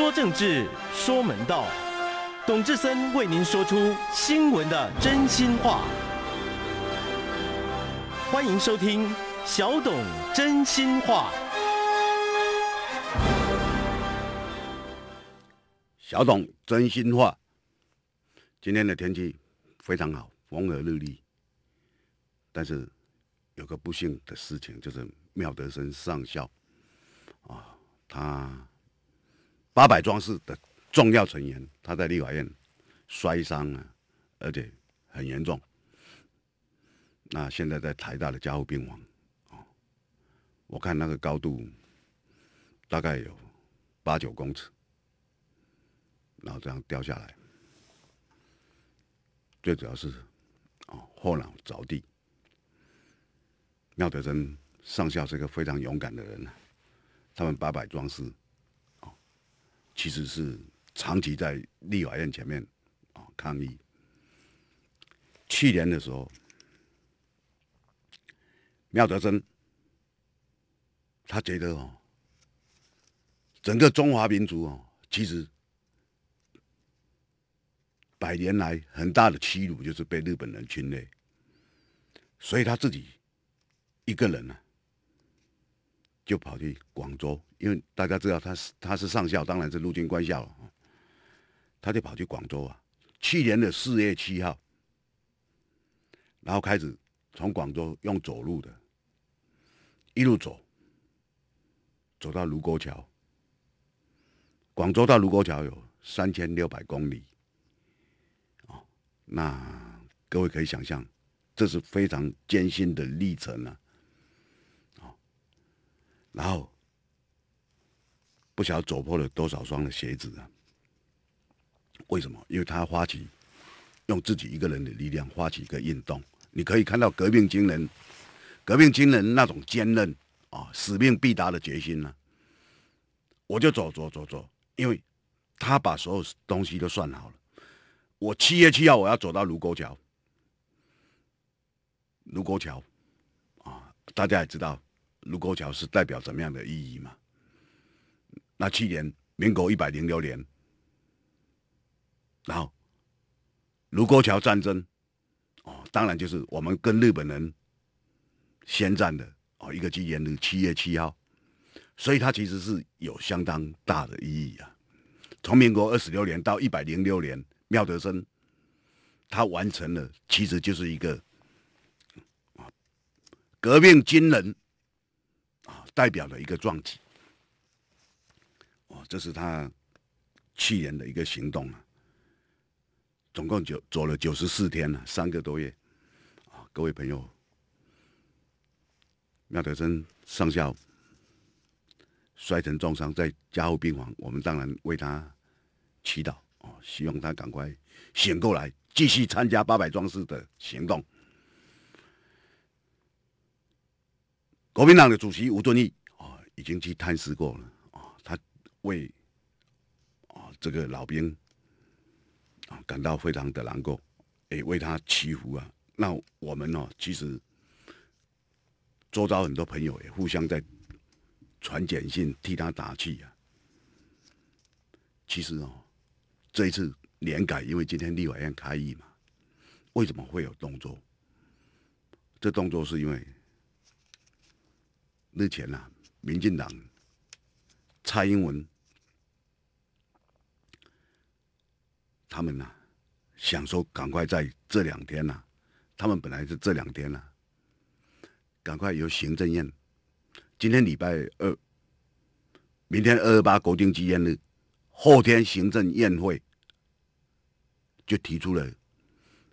说政治，说门道，董志森为您说出新闻的真心话。欢迎收听小董真心话。小董真心话。今天的天气非常好，风和日丽。但是有个不幸的事情，就是妙德生上校啊，他。八百壮士的重要成员，他在立法院摔伤了，而且很严重。那现在在台大的加护病房，哦，我看那个高度大概有八九公尺，然后这样掉下来，最主要是哦后脑着地。廖德珍上校是一个非常勇敢的人，他们八百壮士。其实是长期在立法院前面啊抗议。去年的时候，廖德生他觉得哦，整个中华民族哦，其实百年来很大的屈辱就是被日本人侵略，所以他自己一个人啊。就跑去广州，因为大家知道他是他是上校，当然是陆军官校了。他就跑去广州啊，去年的四月七号，然后开始从广州用走路的，一路走，走到卢沟桥。广州到卢沟桥有三千六百公里，哦，那各位可以想象，这是非常艰辛的历程啊。然后不晓得走破了多少双的鞋子啊！为什么？因为他发起用自己一个人的力量发起一个运动，你可以看到革命军人、革命军人那种坚韧啊、使命必达的决心呢。我就走走走走，因为他把所有东西都算好了。我七月七号我要走到卢沟桥，卢沟桥啊，大家也知道。卢沟桥是代表怎么样的意义嘛？那去年民国一百零六年，然后卢沟桥战争哦，当然就是我们跟日本人宣战的哦，一个纪念日七月七号，所以它其实是有相当大的意义啊。从民国二十六年到一百零六年，妙德生他完成了，其实就是一个啊革命军人。代表了一个壮举，哦，这是他去年的一个行动啊，总共九走了九十四天了，三个多月，啊，各位朋友，妙德生上校摔成重伤，在加护病房，我们当然为他祈祷哦，希望他赶快醒过来，继续参加八百壮士的行动。国民党的主席吴敦义啊，已经去探视过了啊，他为啊这个老兵啊感到非常的难过，也为他祈福啊。那我们呢，其实周遭很多朋友也互相在传简讯，替他打气啊。其实哦，这一次连改，因为今天立法院开议嘛，为什么会有动作？这动作是因为。日前啊，民进党、蔡英文他们呐，想说赶快在这两天呐，他们本来是这两天呐，赶快由行政院，今天礼拜二，明天二二八国定纪念日，后天行政宴会就提出了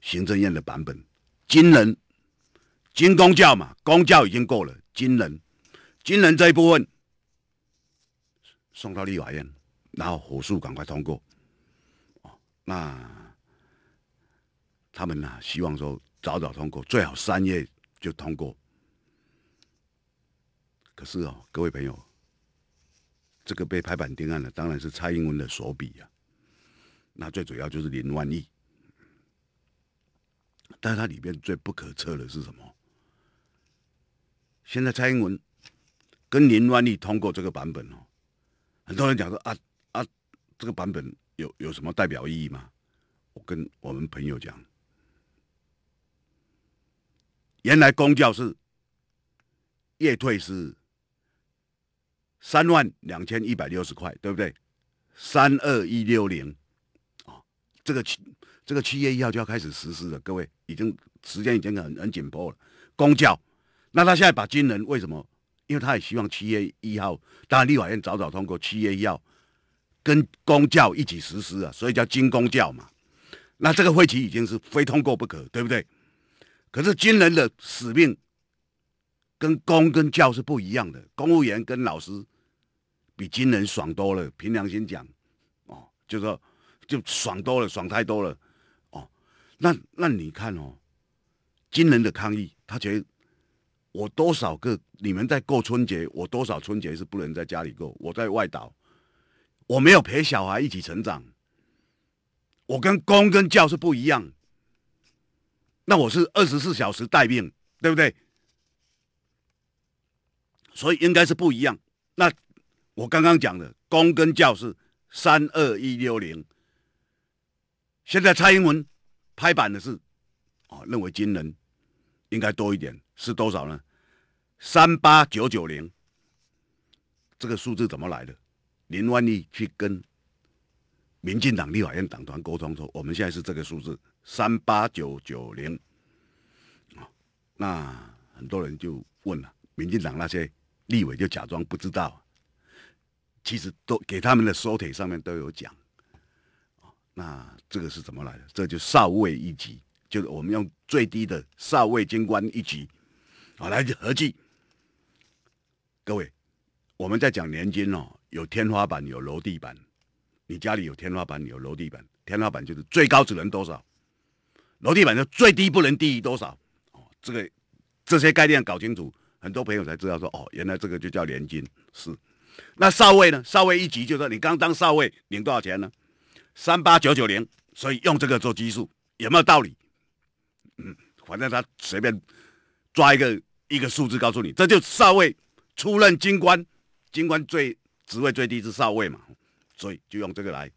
行政院的版本，金人金公教嘛，公教已经够了，金人。军人这一部分送到立法院，然后火速赶快通过。哦，那他们呢？希望说早早通过，最好三月就通过。可是哦，各位朋友，这个被拍板定案的当然是蔡英文的手笔呀。那最主要就是林万亿，但是它里面最不可测的是什么？现在蔡英文。跟林万丽通过这个版本哦，很多人讲说啊啊，这个版本有有什么代表意义吗？我跟我们朋友讲，原来公教是夜退是三万两千一百六十块，对不对？三二一六零哦，这个七这个七月一号就要开始实施了，各位已经时间已经很很紧迫了。公教，那他现在把军人为什么？因为他也希望七月一号，当然立法院早早通过七月一号，跟公教一起实施啊，所以叫金公教嘛。那这个会期已经是非通过不可，对不对？可是金人的使命跟公跟教是不一样的，公务员跟老师比金人爽多了，凭良心讲，哦，就说就爽多了，爽太多了，哦，那那你看哦，金人的抗议，他觉得。我多少个？你们在过春节，我多少春节是不能在家里过？我在外岛，我没有陪小孩一起成长。我跟公跟教是不一样，那我是二十四小时待命，对不对？所以应该是不一样。那我刚刚讲的公跟教是三二一六零。现在蔡英文拍板的是啊，认为军人应该多一点，是多少呢？三八九九零，这个数字怎么来的？您万一去跟民进党立法院党团沟通说，我们现在是这个数字三八九九零啊，那很多人就问了，民进党那些立委就假装不知道，其实都给他们的收腿上面都有讲那这个是怎么来的？这就少尉一级，就是我们用最低的少尉军官一级啊来合计。各位，我们在讲年金哦，有天花板，有楼地板。你家里有天花板，有楼地板。天花板就是最高只能多少，楼地板就最低不能低于多少。哦，这个这些概念搞清楚，很多朋友才知道说，哦，原来这个就叫年金。是，那少尉呢？少尉一级就说你刚当少尉领多少钱呢？三八九九零，所以用这个做基数有没有道理？嗯，反正他随便抓一个一个数字告诉你，这就少尉。出任军官，军官最职位最低是少尉嘛，所以就用这个来。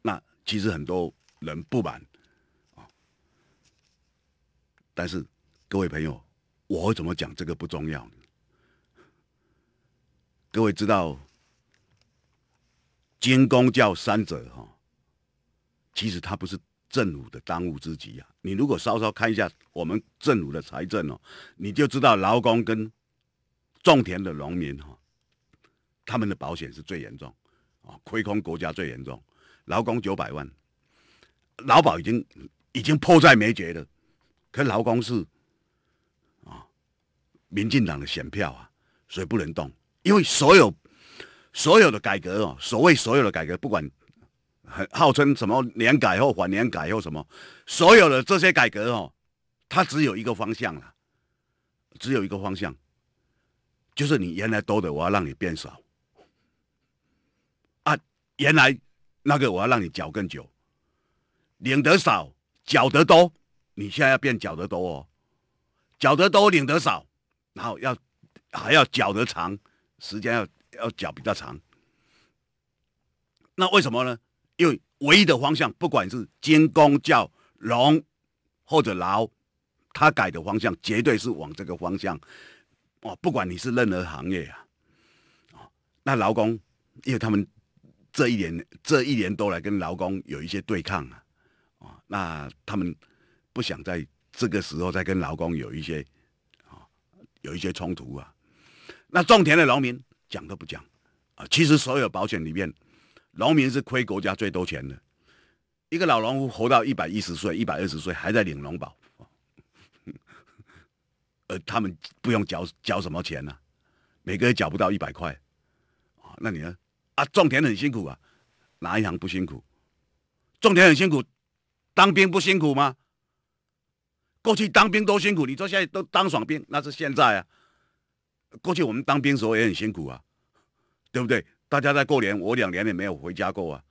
那其实很多人不满啊，但是各位朋友，我怎么讲这个不重要。各位知道，军公教三者哈，其实他不是政府的当务之急啊。你如果稍稍看一下我们政府的财政哦，你就知道劳工跟种田的农民哈，他们的保险是最严重，啊，亏空国家最严重，劳工九百万，劳保已经已经迫在眉睫了，可劳工是啊，民进党的选票啊，所以不能动，因为所有所有的改革哦，所谓所有的改革，不管号称什么年改或反年改或什么，所有的这些改革哦，它只有一个方向了，只有一个方向。就是你原来多的，我要让你变少啊！原来那个我要让你缴更久，领得少，缴得多，你现在要变缴得多哦，缴得多领得少，然后要还要缴得长，时间要要缴比较长。那为什么呢？因为唯一的方向，不管是监工叫龙或者劳，他改的方向绝对是往这个方向。哦，不管你是任何行业啊，哦，那劳工，因为他们这一年、这一年多来跟劳工有一些对抗啊，哦，那他们不想在这个时候再跟劳工有一些哦，有一些冲突啊。那种田的农民讲都不讲啊，其实所有保险里面，农民是亏国家最多钱的。一个老农夫活到一百一十岁、一百二十岁，还在领农保。呃，他们不用缴缴什么钱呢？每个月缴不到一百块，啊，那你呢？啊，种田很辛苦啊，哪一行不辛苦？种田很辛苦，当兵不辛苦吗？过去当兵多辛苦，你说现在都当爽兵，那是现在啊。过去我们当兵时候也很辛苦啊，对不对？大家在过年，我两年也没有回家过啊，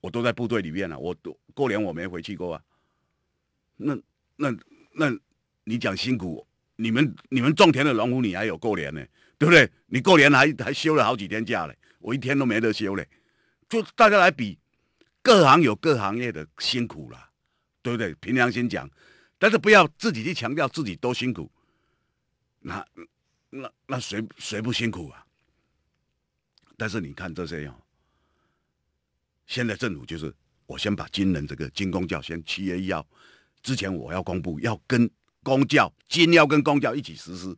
我都在部队里面了，我过年我没回去过啊。那那那，你讲辛苦？你们你们种田的农夫，你还有过年呢，对不对？你过年还还休了好几天假嘞，我一天都没得休嘞。就大家来比，各行有各行业的辛苦了，对不对？凭良心讲，但是不要自己去强调自己多辛苦。那那那谁谁不辛苦啊？但是你看这些哦，现在政府就是我先把军人这个军工教先七月一号之前我要公布要跟。公教金要跟公教一起实施，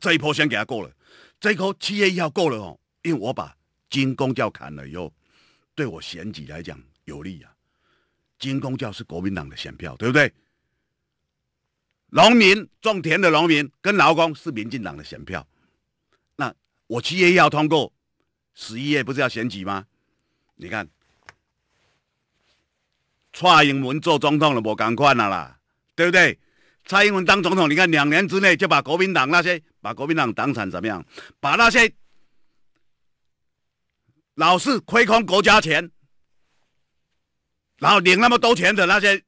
这一波先给他过了。这一波七月一号过了哦，因为我把金公教砍了以后，对我选举来讲有利啊。金公教是国民党的选票，对不对？农民种田的农民跟劳工是民进党的选票。那我七月一号通过，十一月不是要选举吗？你看，蔡英文做总统了，无同款了啦，对不对？蔡英文当总统，你看两年之内就把国民党那些把国民党党产怎么样？把那些老是亏空国家钱，然后领那么多钱的那些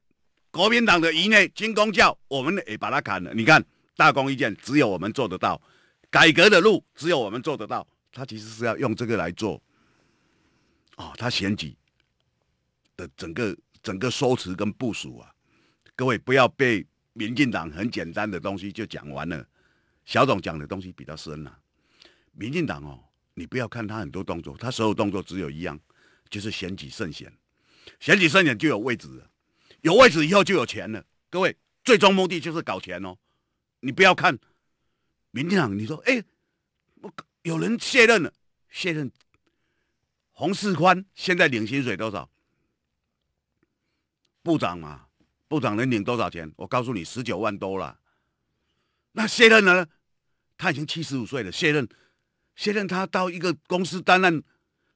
国民党的一内金公教，我们也把它砍了。你看大功一件，只有我们做得到。改革的路只有我们做得到。他其实是要用这个来做。哦，他选举的整个整个收辞跟部署啊，各位不要被。民进党很简单的东西就讲完了，小董讲的东西比较深呐。民进党哦，你不要看他很多动作，他所有动作只有一样，就是选举圣贤，选举圣贤就有位置，有位置以后就有钱了。各位，最终目的就是搞钱哦。你不要看民进党，你说哎，我有人卸任了，卸任洪世宽现在领薪水多少？部长嘛。部长能领多少钱？我告诉你，十九万多了。那卸任了，他已经七十五岁了。卸任，卸任他到一个公司担任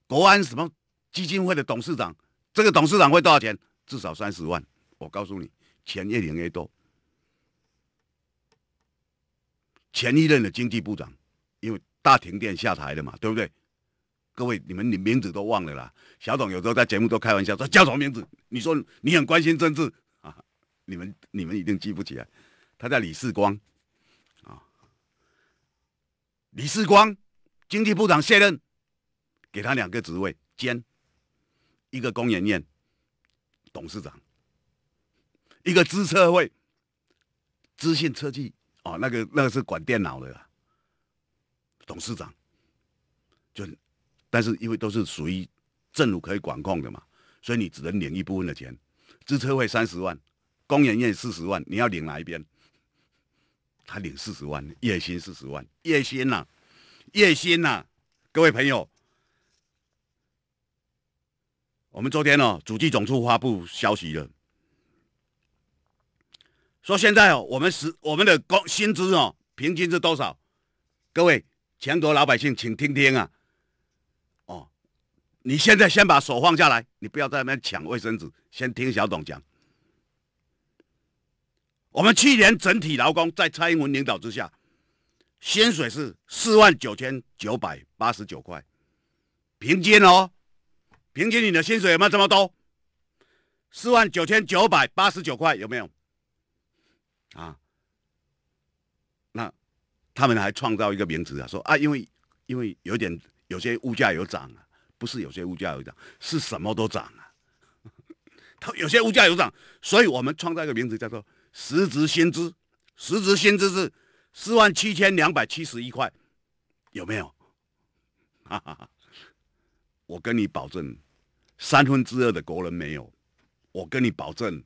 国安什么基金会的董事长。这个董事长会多少钱？至少三十万。我告诉你，钱越领越多。前一任的经济部长，因为大停电下台了嘛，对不对？各位，你们你名字都忘了啦。小董有时候在节目都开玩笑说叫什么名字？你说你很关心政治。你们你们一定记不起来，他叫李世光，啊，李世光经济部长卸任，给他两个职位兼一个工研院董事长，一个资策会资讯科技哦，那个那个是管电脑的，董事长，就但是因为都是属于政府可以管控的嘛，所以你只能领一部分的钱，资策会三十万。工人园四十万，你要领哪一边？他领四十万，月薪四十万，月薪呐，月薪呐，各位朋友，我们昨天哦，主机总处发布消息了，说现在哦，我们是我们的工薪资哦，平均是多少？各位全国老百姓，请听听啊，哦，你现在先把手放下来，你不要在那边抢卫生纸，先听小董讲。我们去年整体劳工在蔡英文领导之下，薪水是四万九千九百八十九块，平均哦，平均你的薪水有没有这么多？四万九千九百八十九块有没有？啊，那他们还创造一个名词啊，说啊，因为因为有点有些物价有涨啊，不是有些物价有涨，是什么都涨啊，有些物价有涨，所以我们创造一个名词叫做。实值薪资，实值薪资是四万七千两百七十一块，有没有？哈哈，我跟你保证，三分之二的国人没有。我跟你保证，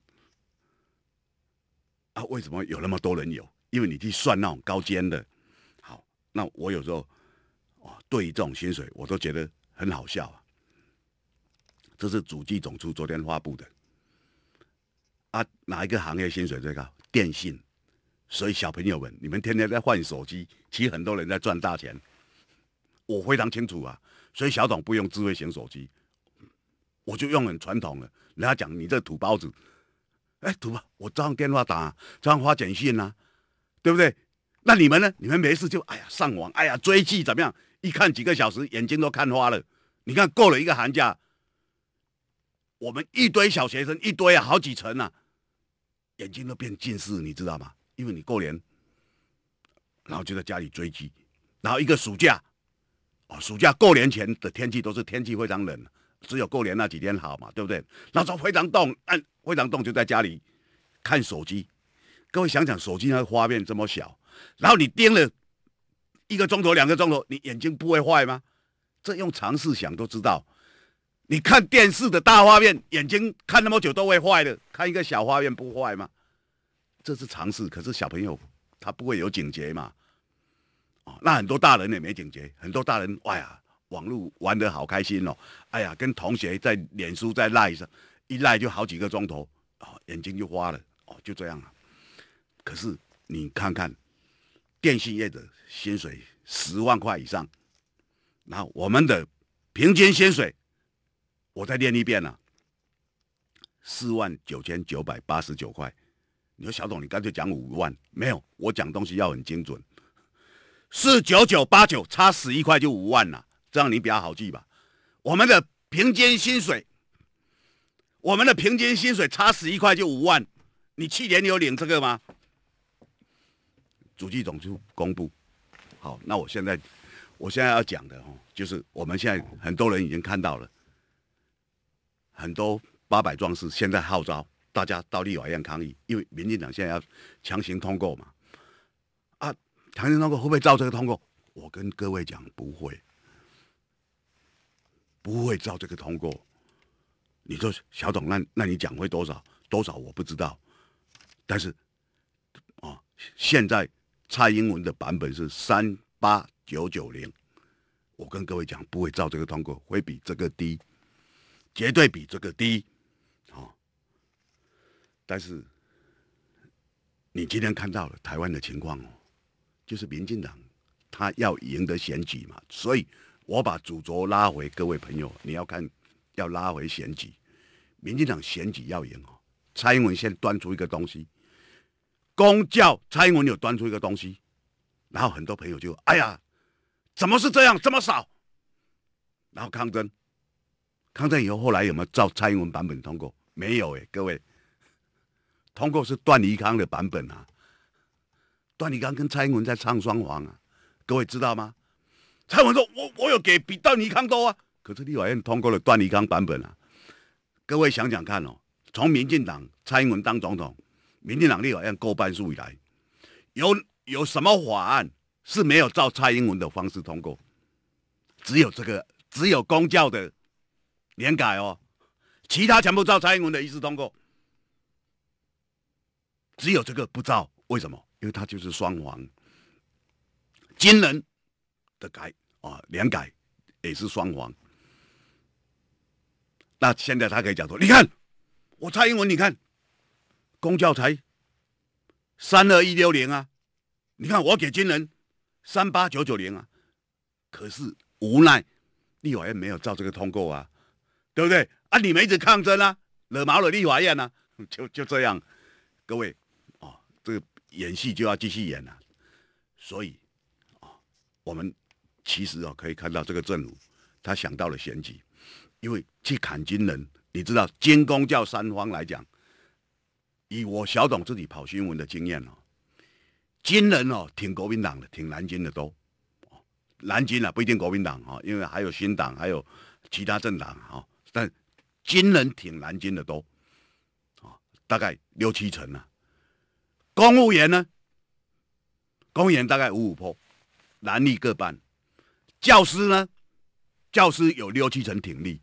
啊，为什么有那么多人有？因为你去算那种高尖的。好，那我有时候哦，对于这种薪水，我都觉得很好笑啊。这是主计总处昨天发布的。哪一个行业薪水最高？电信。所以小朋友们，你们天天在换手机，其实很多人在赚大钱。我非常清楚啊。所以小董不用智慧型手机，我就用很传统的。人家讲你这土包子，哎，土包，我这样电话打，这样发简讯啊，对不对？那你们呢？你们没事就哎呀上网，哎呀追剧，怎么样？一看几个小时，眼睛都看花了。你看过了一个寒假，我们一堆小学生，一堆啊，好几层啊。眼睛都变近视，你知道吗？因为你过年，然后就在家里追剧，然后一个暑假，哦，暑假过年前的天气都是天气非常冷，只有过年那几天好嘛，对不对？那时候非常冻，嗯，非常冻，就在家里看手机。各位想想，手机那个画面这么小，然后你盯了一个钟头、两个钟头，你眼睛不会坏吗？这用常识想都知道。你看电视的大画面，眼睛看那么久都会坏的。看一个小画面不坏吗？这是常识。可是小朋友他不会有警觉嘛？哦，那很多大人也没警觉。很多大人，哎呀，网络玩的好开心哦。哎呀，跟同学在脸书在赖上，一赖就好几个钟头，哦，眼睛就花了。哦，就这样了。可是你看看，电信业的薪水十万块以上，那我们的平均薪水。我再念一遍啊。四万九千九百八十九块。你说小董，你干脆讲五万。没有，我讲东西要很精准，四九九八九，差十一块就五万了，这样你比较好记吧。我们的平均薪水，我们的平均薪水差十一块就五万。你去年有领这个吗？主计总就公布。好，那我现在，我现在要讲的哦，就是我们现在很多人已经看到了。很多八百壮士现在号召大家到立法院抗议，因为民进党现在要强行通过嘛。啊，强行通过会不会照这个通过？我跟各位讲，不会，不会照这个通过。你说小董，那那你讲会多少多少？我不知道。但是，啊，现在蔡英文的版本是三八九九零，我跟各位讲，不会照这个通过，会比这个低。绝对比这个低，好。但是你今天看到了台湾的情况哦，就是民进党他要赢得选举嘛，所以我把主轴拉回，各位朋友，你要看要拉回选举，民进党选举要赢哦。蔡英文先端出一个东西，公教蔡英文有端出一个东西，然后很多朋友就哎呀，怎么是这样这么少？然后抗争。抗战以后，后来有没有照蔡英文版本通过？没有哎，各位，通过是段宜康的版本啊。段宜康跟蔡英文在唱双簧啊，各位知道吗？蔡英文说我我有给比段宜康多啊，可是立法院通过了段宜康版本啊。各位想想看哦，从民进党蔡英文当总统，民进党立法院过半数以来，有有什么法案是没有照蔡英文的方式通过？只有这个，只有公教的。连改哦，其他全部照蔡英文的意思通过，只有这个不照，为什么？因为他就是双黄，金人的改啊，连改也是双黄。那现在他可以讲说，你看我蔡英文，你看公教材三二一六零啊，你看我给金人三八九九零啊，可是无奈立法院没有照这个通过啊。对不对啊？你没子抗争啊？惹毛了立法院呢？就就这样，各位啊，这个演戏就要继续演了。所以哦，我们其实啊，可以看到这个政府他想到了玄机，因为去砍军人，你知道，军公叫三方来讲，以我小董自己跑新闻的经验哦，军人哦，挺国民党的，挺南京的多，南京啊，不一定国民党啊，因为还有新党，还有其他政党啊。但军人挺蓝金的多啊，大概六七成啊。公务员呢？公务员大概五五破，男女各半。教师呢？教师有六七成挺立。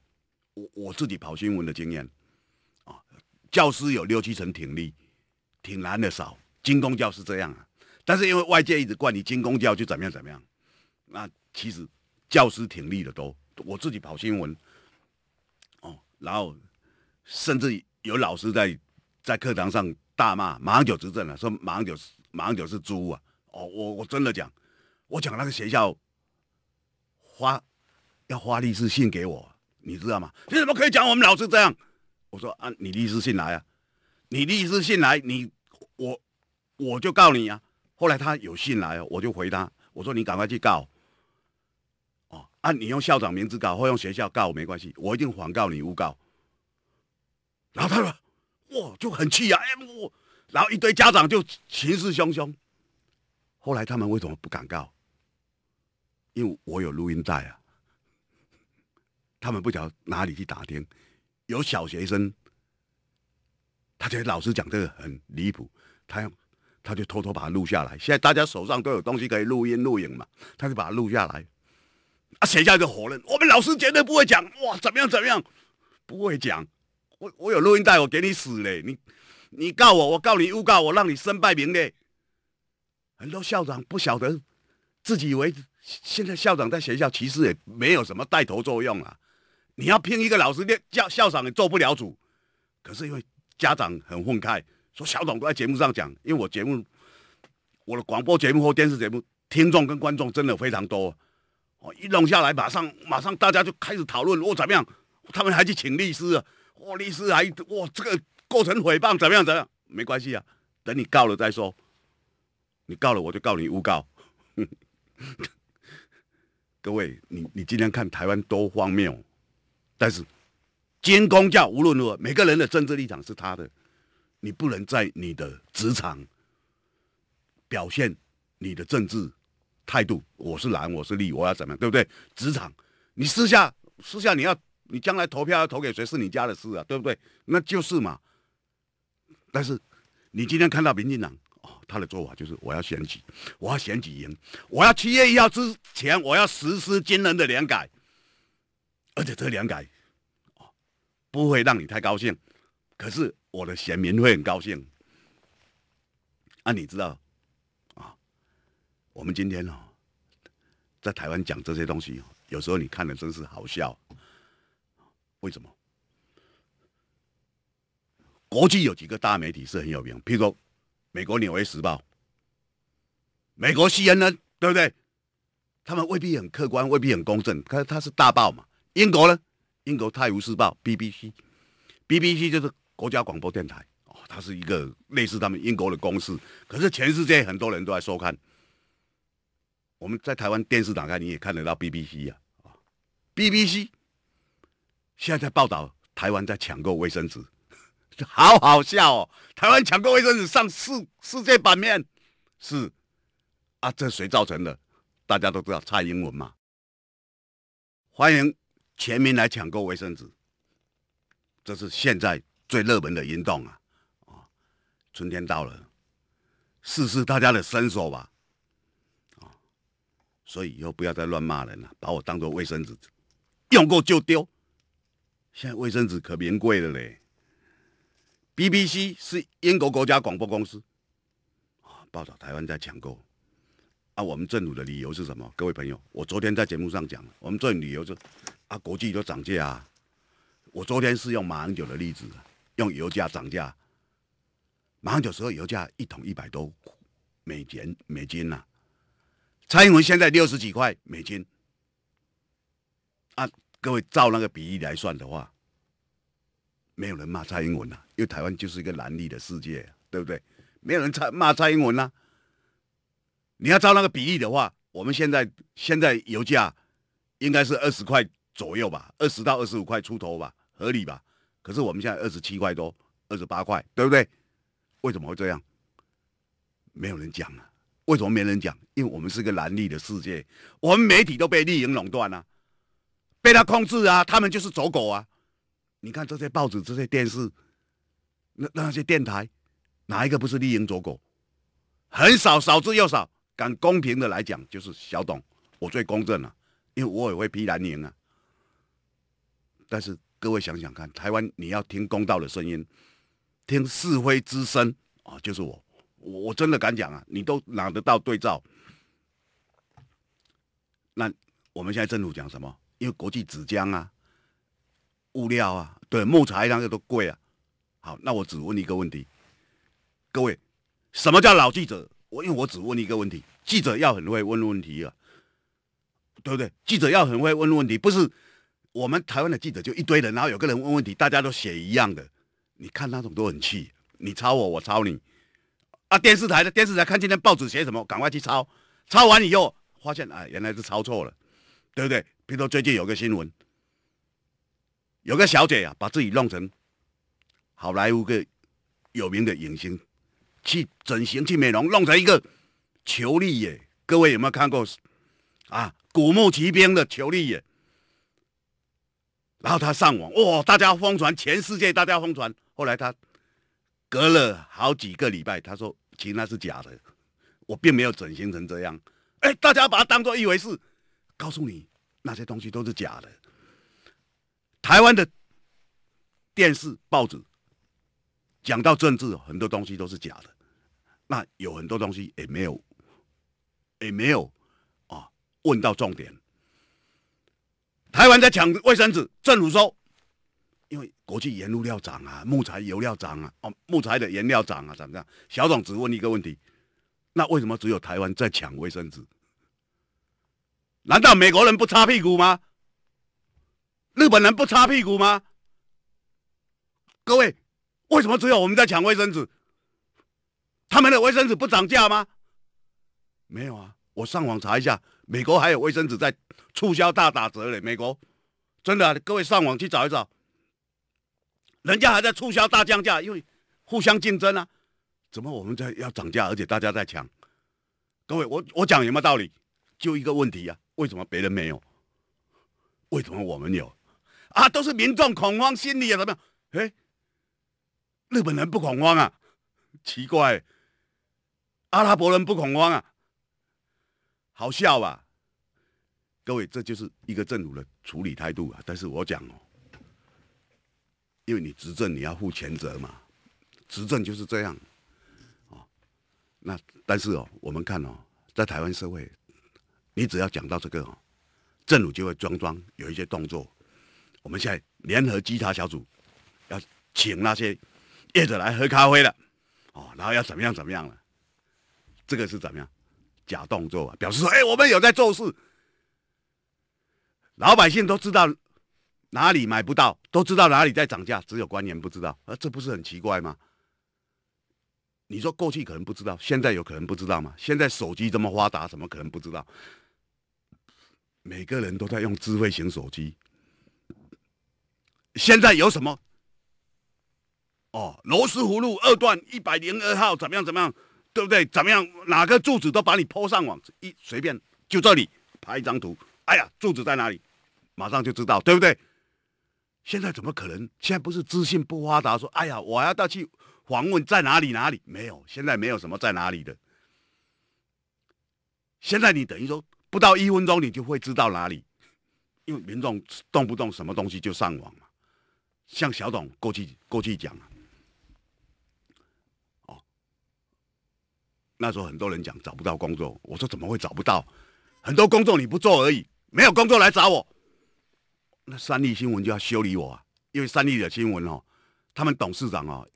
我我自己跑新闻的经验啊，教师有六七成挺立，挺蓝的少，精工教是这样啊。但是因为外界一直怪你精工教就怎么样怎么样，那其实教师挺立的多，我自己跑新闻。然后，甚至有老师在在课堂上大骂马英九执政了，说马英九马英九是猪啊！哦，我我真的讲，我讲那个学校，花要发律师信给我，你知道吗？你怎么可以讲我们老师这样？我说啊，你律师信来啊，你律师信来，你我我就告你啊！后来他有信来我就回他，我说你赶快去告。按你用校长名字告或用学校告没关系，我一定反告你诬告。然后他说：“哇，就很气啊！”然后一堆家长就气势汹汹。后来他们为什么不敢告？因为我有录音带啊。他们不晓得哪里去打听。有小学生，他觉得老师讲这个很离谱，他他就偷偷把它录下来。现在大家手上都有东西可以录音录影嘛，他就把它录下来。学校就活认，我们老师绝对不会讲哇，怎么样怎么样，不会讲。我我有录音带，我给你死嘞，你你告我，我告你诬告我，让你身败名裂。很多校长不晓得，自己以为现在校长在学校其实也没有什么带头作用啊，你要拼一个老师，教校长也做不了主。可是因为家长很愤慨，说校长都在节目上讲，因为我节目，我的广播节目或电视节目，听众跟观众真的非常多。哦，一弄下来，马上马上大家就开始讨论果怎么样？他们还去请律师啊！哦，律师还哇，这个构成诽谤怎么样？怎么样？没关系啊，等你告了再说。你告了，我就告你诬告。各位，你你今天看台湾多荒谬！但是，监工教无论如何，每个人的政治立场是他的，你不能在你的职场表现你的政治。态度，我是蓝，我是绿，我要怎么样，对不对？职场，你私下私下你要，你将来投票要投给谁，是你家的事啊，对不对？那就是嘛。但是，你今天看到民进党哦，他的做法就是我要选举，我要选举赢，我要七月一号之前我要实施惊人的两改，而且这两改哦不会让你太高兴，可是我的选民会很高兴。啊，你知道？我们今天哦，在台湾讲这些东西，有时候你看的真是好笑。为什么？国际有几个大媒体是很有名，譬如美国《纽约时报》，美国《西 n 呢，对不对？他们未必很客观，未必很公正，可是它是大报嘛。英国呢，英国《泰晤士报》，BBC，BBC 就是国家广播电台哦，它是一个类似他们英国的公司，可是全世界很多人都在收看。我们在台湾电视打开，你也看得到 BBC 啊，BBC 现在在报道台湾在抢购卫生纸，好好笑哦！台湾抢购卫生纸上世世界版面，是啊，这谁造成的？大家都知道，差英文嘛。欢迎全民来抢购卫生纸，这是现在最热门的运动啊，啊，春天到了，试试大家的身手吧。所以以后不要再乱骂人了，把我当做卫生纸，用过就丢。现在卫生纸可名贵了嘞。BBC 是英国国家广播公司啊，报道台湾在抢购。啊，我们政府的理由是什么？各位朋友，我昨天在节目上讲，我们政府理由是啊，国际都涨价啊。我昨天是用马英九的例子，用油价涨价。马英九时候油价一桶一百多美钱美金啊。蔡英文现在六十几块美金，啊，各位照那个比例来算的话，没有人骂蔡英文了，因为台湾就是一个蓝绿的世界，对不对？没有人蔡骂蔡英文了。你要照那个比例的话，我们现在现在油价应该是二十块左右吧，二十到二十五块出头吧，合理吧？可是我们现在二十七块多，二十八块，对不对？为什么会这样？没有人讲啊。为什么没人讲？因为我们是个蓝绿的世界，我们媒体都被绿营垄断了，被他控制啊，他们就是走狗啊！你看这些报纸、这些电视，那那些电台，哪一个不是绿营走狗？很少，少之又少。敢公平的来讲，就是小董，我最公正了，因为我也会批蓝营啊。但是各位想想看，台湾你要听公道的声音，听是非之声啊，就是我。我我真的敢讲啊，你都拿得到对照。那我们现在政府讲什么？因为国际纸浆啊、物料啊、对木材那个都贵啊。好，那我只问一个问题，各位，什么叫老记者？我因为我只问一个问题，记者要很会问问题啊，对不对？记者要很会问问题，不是我们台湾的记者就一堆人，然后有个人问问题，大家都写一样的，你看那种都很气，你抄我，我抄你。啊，电视台的电视台看今天报纸写什么，赶快去抄，抄完以后发现啊，原来是抄错了，对不对？比如说最近有个新闻，有个小姐啊，把自己弄成好莱坞个有名的影星，去整形去美容，弄成一个球力耶。各位有没有看过啊，《古墓奇兵》的球力耶。然后她上网，哇，大家疯传，全世界大家疯传，后来她。隔了好几个礼拜，他说：“其实那是假的，我并没有整形成这样。”哎，大家把它当做一回事。告诉你，那些东西都是假的。台湾的电视、报纸讲到政治，很多东西都是假的。那有很多东西也没有，也没有啊，问到重点。台湾在抢卫生纸，政府说。因为国际原料涨啊，木材油料涨啊，哦，木材的原料涨啊，怎么样？小董只问一个问题，那为什么只有台湾在抢卫生纸？难道美国人不擦屁股吗？日本人不擦屁股吗？各位，为什么只有我们在抢卫生纸？他们的卫生纸不涨价吗？没有啊，我上网查一下，美国还有卫生纸在促销大打折嘞。美国真的，各位上网去找一找。人家还在促销大降价，因为互相竞争啊。怎么我们在要涨价，而且大家在抢？各位，我我讲有没有道理？就一个问题啊，为什么别人没有？为什么我们有？啊，都是民众恐慌心理啊，怎么样？哎，日本人不恐慌啊，奇怪。阿拉伯人不恐慌啊，好笑吧？各位，这就是一个政府的处理态度啊。但是我讲哦。因为你执政，你要负全责嘛，执政就是这样，哦，那但是哦，我们看哦，在台湾社会，你只要讲到这个哦，政府就会装装有一些动作。我们现在联合稽查小组要请那些业者来喝咖啡了，哦，然后要怎么样怎么样了，这个是怎么样假动作，啊？表示说，哎，我们有在做事，老百姓都知道。哪里买不到，都知道哪里在涨价，只有官员不知道，啊，这不是很奇怪吗？你说过去可能不知道，现在有可能不知道吗？现在手机这么发达，怎么可能不知道？每个人都在用智慧型手机。现在有什么？哦，罗斯福路二段一百零二号怎么样？怎么样，对不对？怎么样？哪个柱子都把你抛上网，一随便就这里拍一张图，哎呀，柱子在哪里？马上就知道，对不对？现在怎么可能？现在不是资讯不发达，说哎呀，我要到去访问在哪里哪里？没有，现在没有什么在哪里的。现在你等于说不到一分钟，你就会知道哪里，因为民众动不动什么东西就上网嘛。像小董过去过去讲，哦，那时候很多人讲找不到工作，我说怎么会找不到？很多工作你不做而已，没有工作来找我。那三立新闻就要修理我，啊，因为三立的新闻哦，他们董事长哦，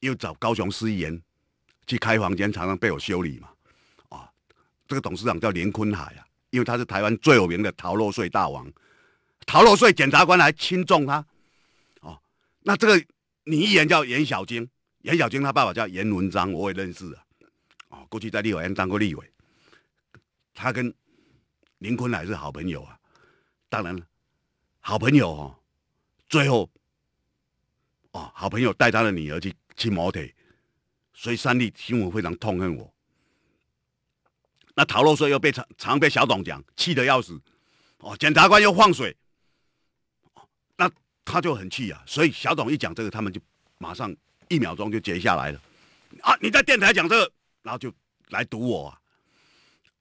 又找高雄师爷去开房间，常常被我修理嘛。啊，这个董事长叫林坤海啊，因为他是台湾最有名的逃漏税大王，逃漏税检察官来轻重他。哦，那这个女艺人叫严小晶，严小晶他爸爸叫严文章，我也认识啊。哦，过去在立委当过立委，他跟林坤海是好朋友啊。当然了。好朋友哦，最后哦，好朋友带他的女儿去去摩托，所以三弟新闻非常痛恨我。那陶漏说又被常常被小董讲，气的要死哦。检察官又放水，那他就很气啊。所以小董一讲这个，他们就马上一秒钟就截下来了啊！你在电台讲这个，然后就来堵我。啊。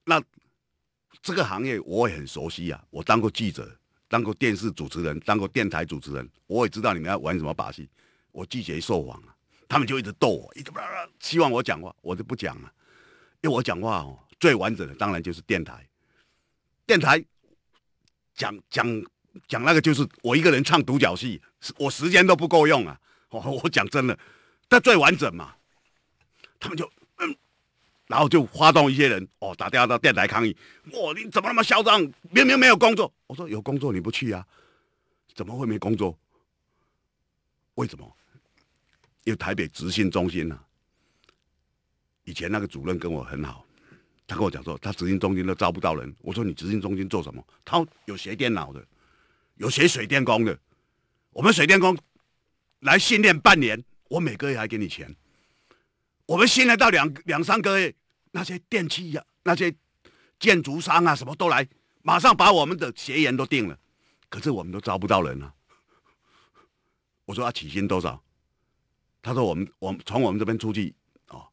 那这个行业我也很熟悉啊，我当过记者。当过电视主持人，当过电台主持人，我也知道你们要玩什么把戏，我拒绝受访啊，他们就一直逗我，一直希望我讲话，我就不讲了。因为我讲话哦，最完整的当然就是电台，电台讲讲讲那个就是我一个人唱独角戏，我时间都不够用啊。我讲真的，但最完整嘛，他们就。然后就发动一些人哦，打电话到电台抗议。我你怎么那么嚣张？明明没有工作。我说有工作你不去呀？怎么会没工作？为什么？因为台北执行中心呢？以前那个主任跟我很好，他跟我讲说，他执行中心都招不到人。我说你执行中心做什么？他有学电脑的，有学水电工的。我们水电工来训练半年，我每个月还给你钱。我们训练到两两三个月。那些电器呀，那些建筑商啊，什么都来，马上把我们的学员都定了，可是我们都招不到人了。我说他起薪多少？他说我们，我从我们这边出去哦，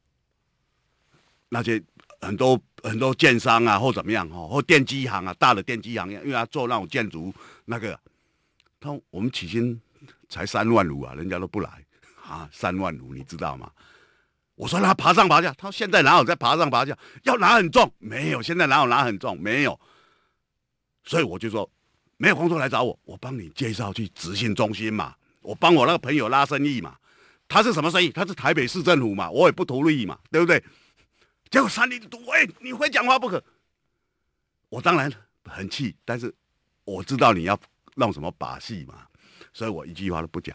那些很多很多建商啊，或怎么样哈，或电机行啊，大的电机行业，因为他做那种建筑那个，他说我们起薪才三万五啊，人家都不来啊，三万五你知道吗？我说他爬上爬下，他说现在哪有在爬上爬下？要拿很重没有？现在哪有拿很重没有？所以我就说，没有工作来找我，我帮你介绍去执行中心嘛，我帮我那个朋友拉生意嘛。他是什么生意？他是台北市政府嘛，我也不图利益嘛，对不对？结果三弟说：“喂，你会讲话不可。”我当然很气，但是我知道你要弄什么把戏嘛，所以我一句话都不讲。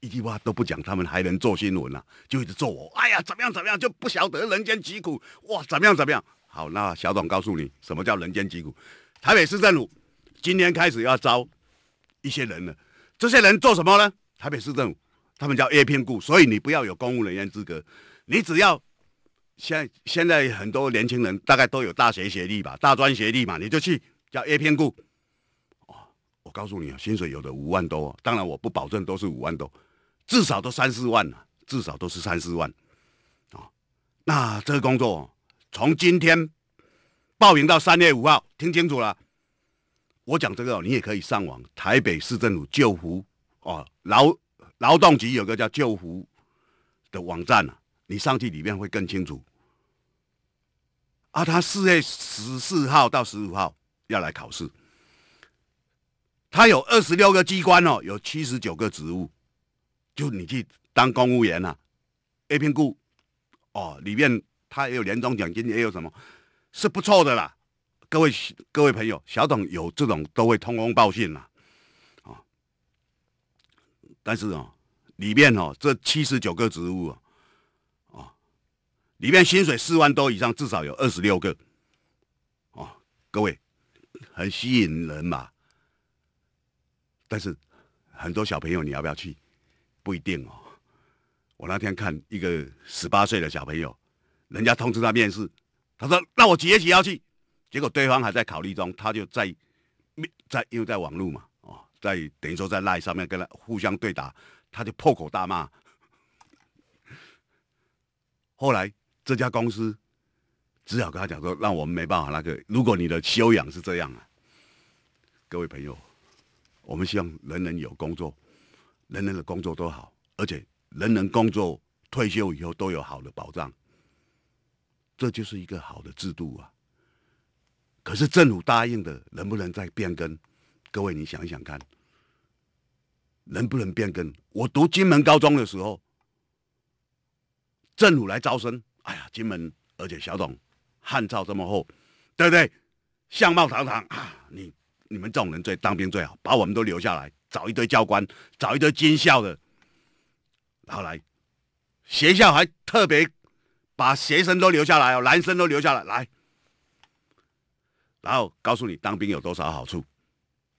一句话都不讲，他们还能做新闻啊？就一直做我，哎呀，怎么样怎么样？就不晓得人间疾苦哇，怎么样怎么样？好，那小董告诉你什么叫人间疾苦。台北市政府今天开始要招一些人了，这些人做什么呢？台北市政府他们叫 A 片顾。所以你不要有公务人员资格，你只要现现在很多年轻人大概都有大学学历吧，大专学历嘛，你就去叫 A 片顾。哦，我告诉你啊，薪水有的五万多，当然我不保证都是五万多。至少都三四万了，至少都是三四万，啊，那这个工作从今天报名到三月五号，听清楚了。我讲这个，你也可以上网，台北市政府救湖哦，劳劳动局有个叫救湖的网站啊，你上去里面会更清楚。啊，他四月十四号到十五号要来考试，他有二十六个机关哦，有七十九个职务。就你去当公务员啊 a 评估哦，里面他也有年终奖金，也有什么，是不错的啦。各位各位朋友，小董有这种都会通风报信啦、啊。但是哦，里面哦这七十九个职务哦，哦，里面薪水四万多以上，至少有二十六个，各位很吸引人嘛。但是很多小朋友，你要不要去？不一定哦，我那天看一个十八岁的小朋友，人家通知他面试，他说那我几月几号去？结果对方还在考虑中，他就在在因为在网络嘛，哦，在等于说在赖上面跟他互相对打，他就破口大骂。后来这家公司只好跟他讲说，那我们没办法那个，如果你的修养是这样啊，各位朋友，我们希望人人有工作。人人的工作都好，而且人人工作退休以后都有好的保障，这就是一个好的制度啊。可是政府答应的能不能再变更？各位你想想看，能不能变更？我读金门高中的时候，政府来招生，哎呀，金门而且小董汉照这么厚，对不对？相貌堂堂啊，你。你们这种人最当兵最好，把我们都留下来，找一堆教官，找一堆军校的，然后来学校还特别把学生都留下来哦，男生都留下来来，然后告诉你当兵有多少好处，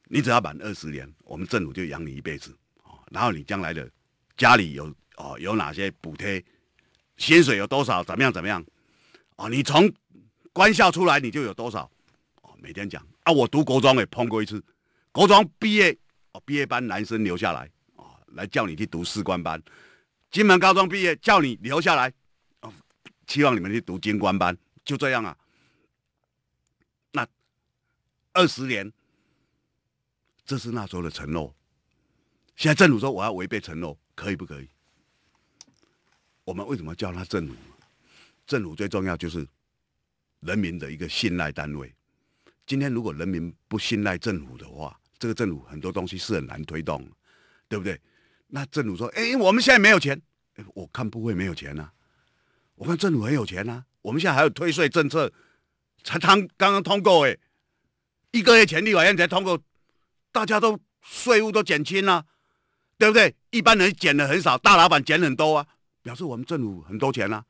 你只要满二十年，我们政府就养你一辈子哦，然后你将来的家里有哦有哪些补贴，薪水有多少，怎么样怎么样，哦，你从官校出来你就有多少哦，每天讲。啊，我读国中也碰过一次，国中毕业，哦，毕业班男生留下来，啊，来叫你去读士官班，金门高中毕业叫你留下来，哦，期望你们去读军官班，就这样啊。那二十年，这是那时候的承诺。现在政府说我要违背承诺，可以不可以？我们为什么叫他政府？政府最重要就是人民的一个信赖单位。今天如果人民不信赖政府的话，这个政府很多东西是很难推动，对不对？那政府说：“哎，我们现在没有钱。”我看不会没有钱呐，我看政府很有钱呐。我们现在还有退税政策，才通刚刚通过哎，一个月前立法院才通过，大家都税务都减轻了，对不对？一般人减的很少，大老板减很多啊，表示我们政府很多钱啊。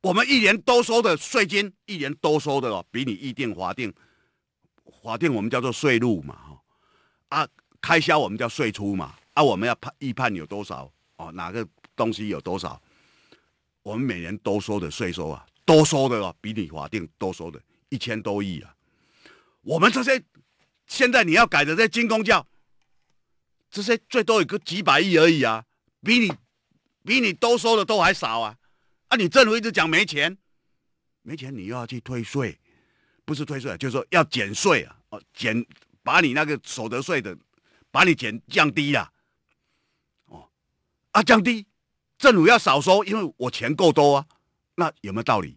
我们一年多收的税金，一年多收的哦，比你预定划定。法定我们叫做税入嘛，哈啊，开销我们叫税出嘛啊，我们要判预判有多少哦，哪个东西有多少，我们每年多收的税收啊，多收的哦，比你法定多收的一千多亿啊，我们这些现在你要改的这金工教，这些最多有个几百亿而已啊，比你比你多收的都还少啊啊，你政府一直讲没钱，没钱你又要去退税。不是退税，就是说要减税啊！哦，减，把你那个所得税的，把你减降低了，哦，啊，降低，政府要少收，因为我钱够多啊，那有没有道理？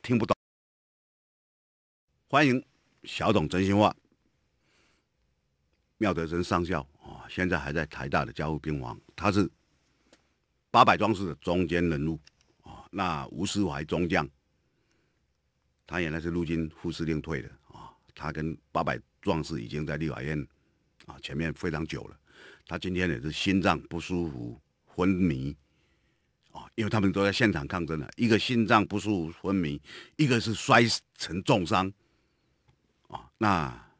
听不懂。欢迎小董真心话，妙德生上校啊，现在还在台大的教务兵王，他是八百壮士的中间人物啊，那吴思怀中将。他原来是陆军副司令退的啊，他跟八百壮士已经在立法院啊前面非常久了。他今天也是心脏不舒服昏迷啊，因为他们都在现场抗争了一个心脏不舒服昏迷，一个是摔成重伤啊。那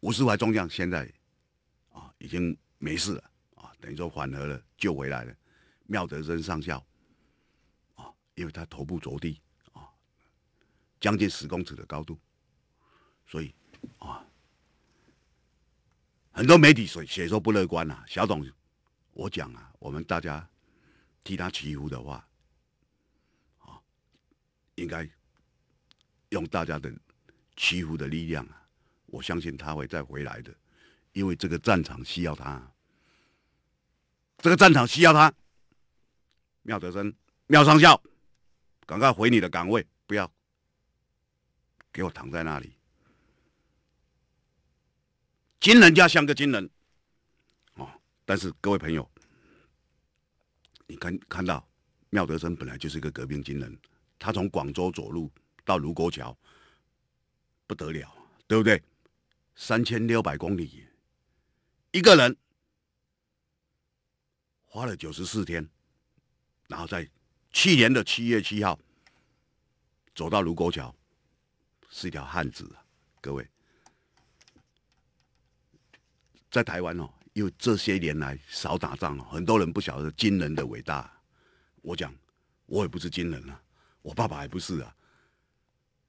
吴世怀中将现在啊已经没事了啊，等于说缓和了救回来了。妙德真上校啊，因为他头部着地。将近十公尺的高度，所以啊，很多媒体说写说不乐观呐。小董，我讲啊，我们大家替他祈福的话，啊，应该用大家的祈福的力量啊，我相信他会再回来的，因为这个战场需要他，这个战场需要他。妙德生，妙上校，赶快回你的岗位，不要。给我躺在那里，军人家像个军人，哦！但是各位朋友，你看看到，廖德生本来就是一个革命军人，他从广州走路到卢沟桥，不得了，对不对？三千六百公里，一个人花了九十四天，然后在去年的七月七号走到卢沟桥。是一条汉子啊！各位，在台湾哦，又这些年来少打仗了，很多人不晓得军人的伟大。我讲，我也不是军人啊，我爸爸也不是啊。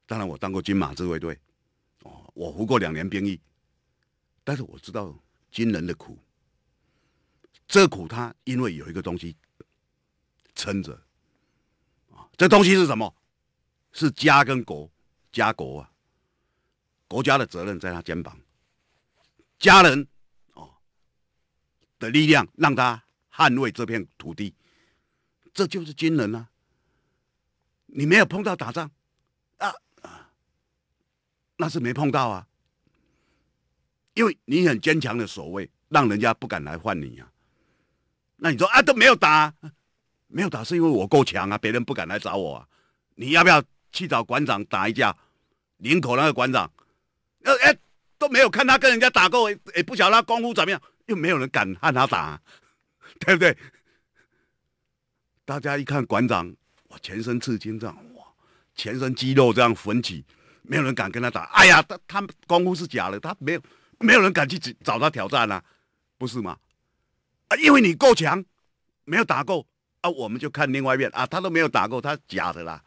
当然，我当过军马自卫队，哦，我服过两年兵役，但是我知道军人的苦。这苦，他因为有一个东西撑着啊，这东西是什么？是家跟国。家国啊，国家的责任在他肩膀，家人哦的力量让他捍卫这片土地，这就是军人啊。你没有碰到打仗啊啊，那是没碰到啊，因为你很坚强的守卫，让人家不敢来换你啊。那你说啊都没有打，没有打是因为我够强啊，别人不敢来找我啊。你要不要？去找馆长打一架，林口那个馆长，呃，哎，都没有看他跟人家打过，也不晓得他功夫怎么样，又没有人敢看他打，对不对？大家一看馆长，哇，全身刺青这样，哇，全身肌肉这样粉起，没有人敢跟他打。哎呀，他他功夫是假的，他没有，没有人敢去找他挑战啊，不是吗？啊，因为你够强，没有打够啊，我们就看另外一面啊，他都没有打够，他假的啦。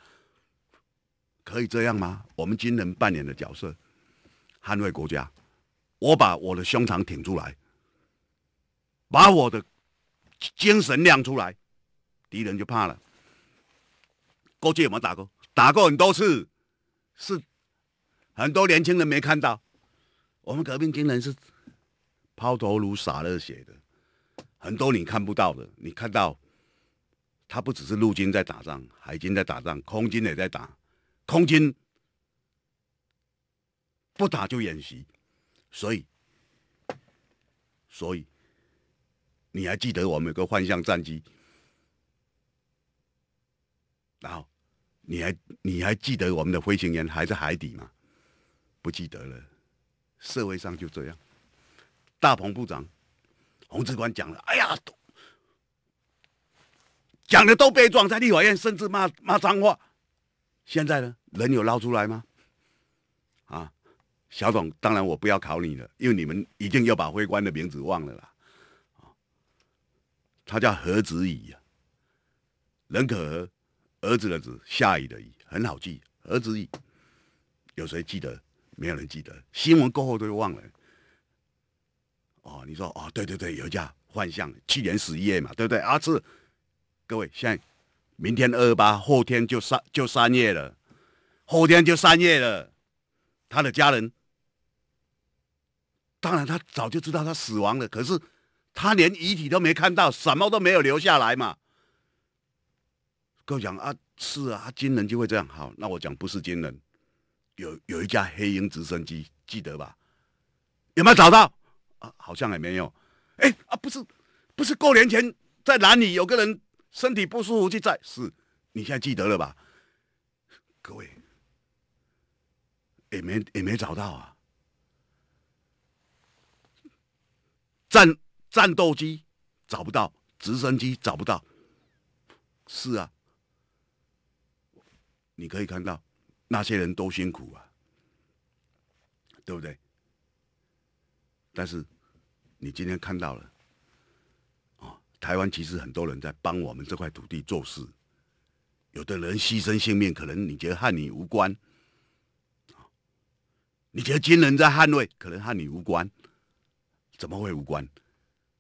可以这样吗？我们军人扮演的角色，捍卫国家，我把我的胸膛挺出来，把我的精神亮出来，敌人就怕了。过去有没有打过，打过很多次，是很多年轻人没看到，我们革命军人是抛头颅、洒热血的，很多你看不到的，你看到，他不只是陆军在打仗，海军在打仗，空军也在打。空军不打就演习，所以所以你还记得我们有个幻象战机？然后你还你还记得我们的飞行员还在海底吗？不记得了。社会上就这样。大鹏部长洪志官讲了，哎呀，讲的都被撞在立法院甚至骂骂脏话。现在呢，人有捞出来吗？啊，小董，当然我不要考你了，因为你们一定要把徽官的名字忘了啦。啊，他叫何子乙呀，人可儿子的子，下雨的雨，很好记，何子乙，有谁记得？没有人记得，新闻过后都忘了。哦，你说哦，对对对，有家幻象，去年十一月嘛，对不对？阿志，各位现在。明天二八，后天就三就三月了，后天就三月了。他的家人，当然他早就知道他死亡了，可是他连遗体都没看到，什么都没有留下来嘛。跟我讲啊，是啊，金人就会这样。好，那我讲不是金人，有有一架黑鹰直升机，记得吧？有没有找到啊？好像也没有。哎啊，不是，不是过年前在哪里有个人？身体不舒服就在是，你现在记得了吧？各位也没也没找到啊，战战斗机找不到，直升机找不到，是啊，你可以看到那些人都辛苦啊，对不对？但是你今天看到了。台湾其实很多人在帮我们这块土地做事，有的人牺牲性命，可能你觉得和你无关，你觉得军人在捍卫，可能和你无关，怎么会无关？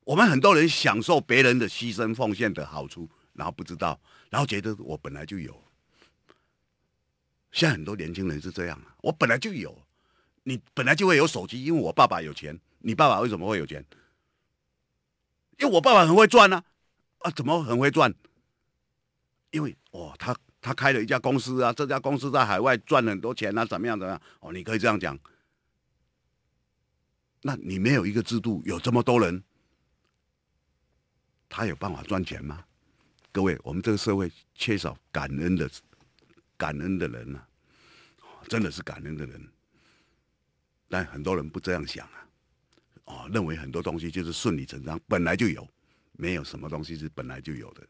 我们很多人享受别人的牺牲奉献的好处，然后不知道，然后觉得我本来就有。现在很多年轻人是这样，我本来就有，你本来就会有手机，因为我爸爸有钱，你爸爸为什么会有钱？因为我爸爸很会赚呢，啊，怎么很会赚？因为哦，他他开了一家公司啊，这家公司在海外赚了很多钱啊，怎么样怎么样？哦，你可以这样讲。那你没有一个制度，有这么多人，他有办法赚钱吗？各位，我们这个社会缺少感恩的感恩的人啊，真的是感恩的人，但很多人不这样想啊。哦，认为很多东西就是顺理成章，本来就有，没有什么东西是本来就有的。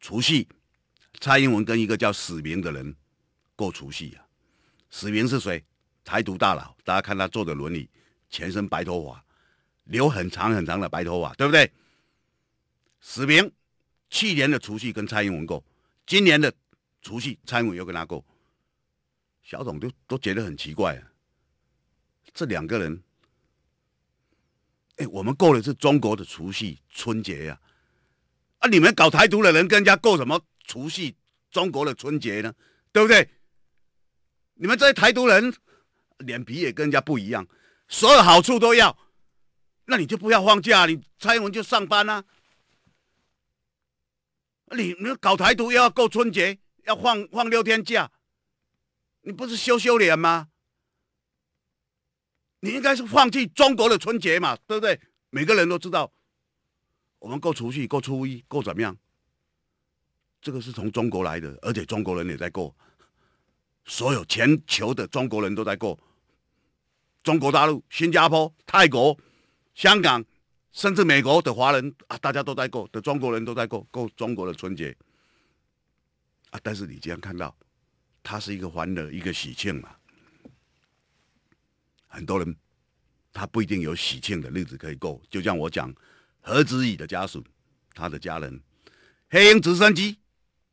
除夕，蔡英文跟一个叫史明的人过除夕啊。史明是谁？台独大佬。大家看他做的轮椅，全身白头发，留很长很长的白头发，对不对？史明去年的除夕跟蔡英文过，今年的除夕蔡英文又跟他过？小董都都觉得很奇怪啊。这两个人，哎，我们过的是中国的除夕春节呀，啊，你们搞台独的人跟人家过什么除夕中国的春节呢？对不对？你们这些台独人脸皮也跟人家不一样，所有好处都要，那你就不要放假，你蔡英文就上班啊？你你搞台独又要过春节，要放放六天假，你不是羞羞脸吗？你应该是放弃中国的春节嘛，对不对？每个人都知道，我们过除夕、过初一、过怎么样？这个是从中国来的，而且中国人也在过，所有全球的中国人都在过。中国大陆、新加坡、泰国、香港，甚至美国的华人啊，大家都在过，的中国人都在过，过中国的春节啊。但是你这样看到，它是一个欢乐、一个喜庆嘛。很多人他不一定有喜庆的日子可以过，就像我讲何子乙的家属，他的家人，黑鹰直升机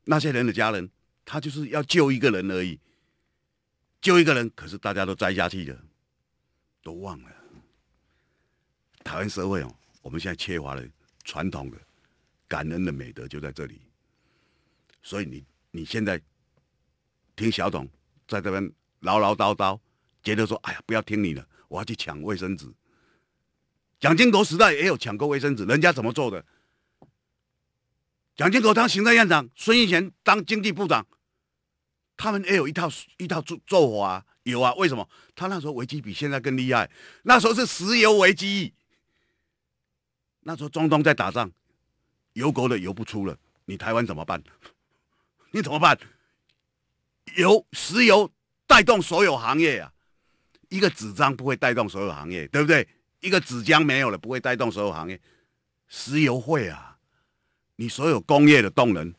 那些人的家人，他就是要救一个人而已，救一个人，可是大家都栽下去了，都忘了。台湾社会哦，我们现在缺乏了传统的感恩的美德，就在这里。所以你你现在听小董在这边唠唠叨叨。觉得说：“哎呀，不要听你的，我要去抢卫生纸。”蒋经国时代也有抢购卫生纸，人家怎么做的？蒋经国当行政院长，孙运璇当经济部长，他们也有一套一套做做法。有啊，为什么？他那时候危机比现在更厉害。那时候是石油危机，那时候中东在打仗，油国的油不出了，你台湾怎么办？你怎么办？油，石油带动所有行业啊！一个纸张不会带动所有行业，对不对？一个纸浆没有了不会带动所有行业，石油会啊！你所有工业的动能，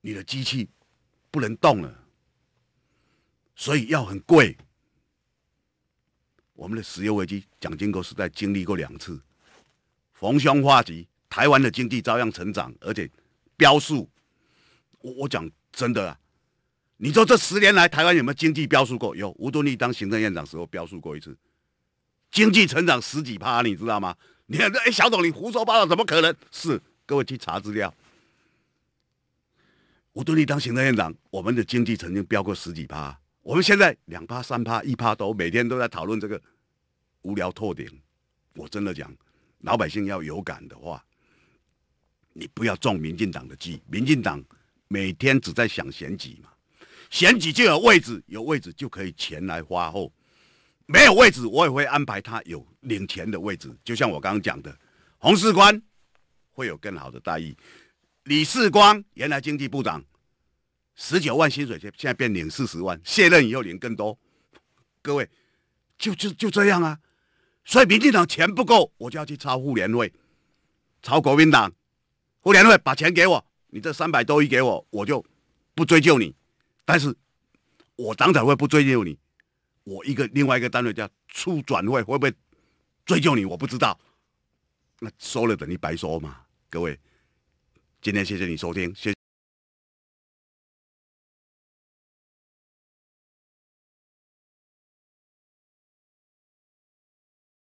你的机器不能动了，所以要很贵。我们的石油危机蒋经国时在经历过两次，逢凶化吉，台湾的经济照样成长，而且标数，我我讲真的。啊。你说这十年来台湾有没有经济飙速过？有吴敦义当行政院长时候飙速过一次，经济成长十几趴，你知道吗？你看，哎，小董你胡说八道，怎么可能是？各位去查资料。吴敦义当行政院长，我们的经济曾经飙过十几趴，我们现在两趴、三趴、一趴都每天都在讨论这个无聊透顶。我真的讲，老百姓要有感的话，你不要中民进党的计，民进党每天只在想选举嘛。选举就有位置，有位置就可以钱来花后，没有位置我也会安排他有领钱的位置。就像我刚刚讲的，洪世光会有更好的待遇，李世光原来经济部长十九万薪水，现现在变领四十万，卸任以后领更多。各位，就就就这样啊！所以民进党钱不够，我就要去抄妇联会，抄国民党，妇联会把钱给我，你这三百多亿给我，我就不追究你。但是，我党转会不追究你，我一个另外一个单位叫处转会会不会追究你？我不知道，那说了等于白说嘛。各位，今天谢谢你收听。谢。